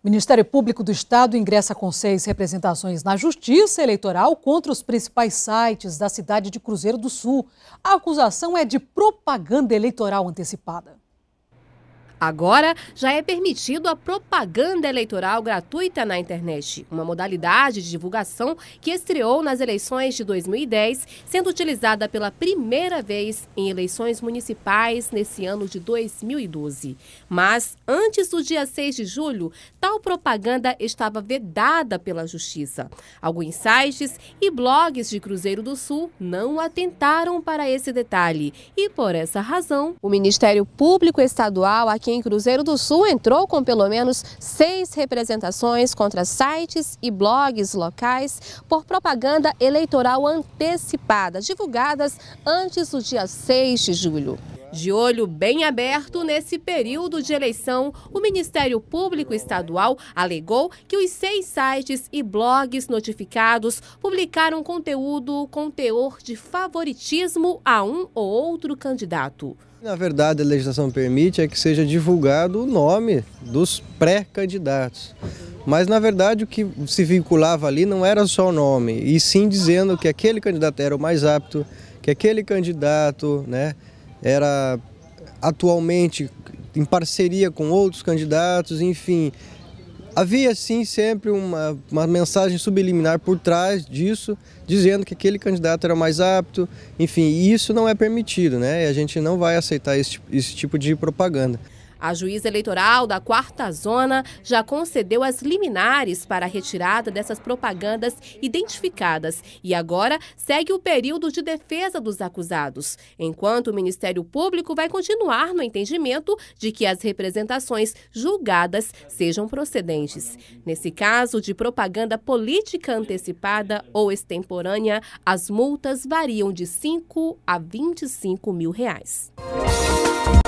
O Ministério Público do Estado ingressa com seis representações na Justiça Eleitoral contra os principais sites da cidade de Cruzeiro do Sul. A acusação é de propaganda eleitoral antecipada. Agora já é permitido a propaganda eleitoral gratuita na internet, uma modalidade de divulgação que estreou nas eleições de 2010, sendo utilizada pela primeira vez em eleições municipais nesse ano de 2012. Mas antes do dia 6 de julho, tal propaganda estava vedada pela Justiça. Alguns sites e blogs de Cruzeiro do Sul não atentaram para esse detalhe e, por essa razão, o Ministério Público Estadual aqui aqui em Cruzeiro do Sul entrou com pelo menos seis representações contra sites e blogs locais por propaganda eleitoral antecipada, divulgadas antes do dia 6 de julho. De olho bem aberto nesse período de eleição, o Ministério Público Estadual alegou que os seis sites e blogs notificados publicaram conteúdo com teor de favoritismo a um ou outro candidato. Na verdade, a legislação permite é que seja divulgado o nome dos pré-candidatos. Mas, na verdade, o que se vinculava ali não era só o nome, e sim dizendo que aquele candidato era o mais apto, que aquele candidato, né, era atualmente em parceria com outros candidatos, enfim. Havia sim sempre uma, uma mensagem subliminar por trás disso, dizendo que aquele candidato era mais apto, enfim, e isso não é permitido, né? E a gente não vai aceitar esse, esse tipo de propaganda. A juíza eleitoral da Quarta Zona já concedeu as liminares para a retirada dessas propagandas identificadas e agora segue o período de defesa dos acusados, enquanto o Ministério Público vai continuar no entendimento de que as representações julgadas sejam procedentes. Nesse caso de propaganda política antecipada ou extemporânea, as multas variam de 5 a 25 mil reais. Música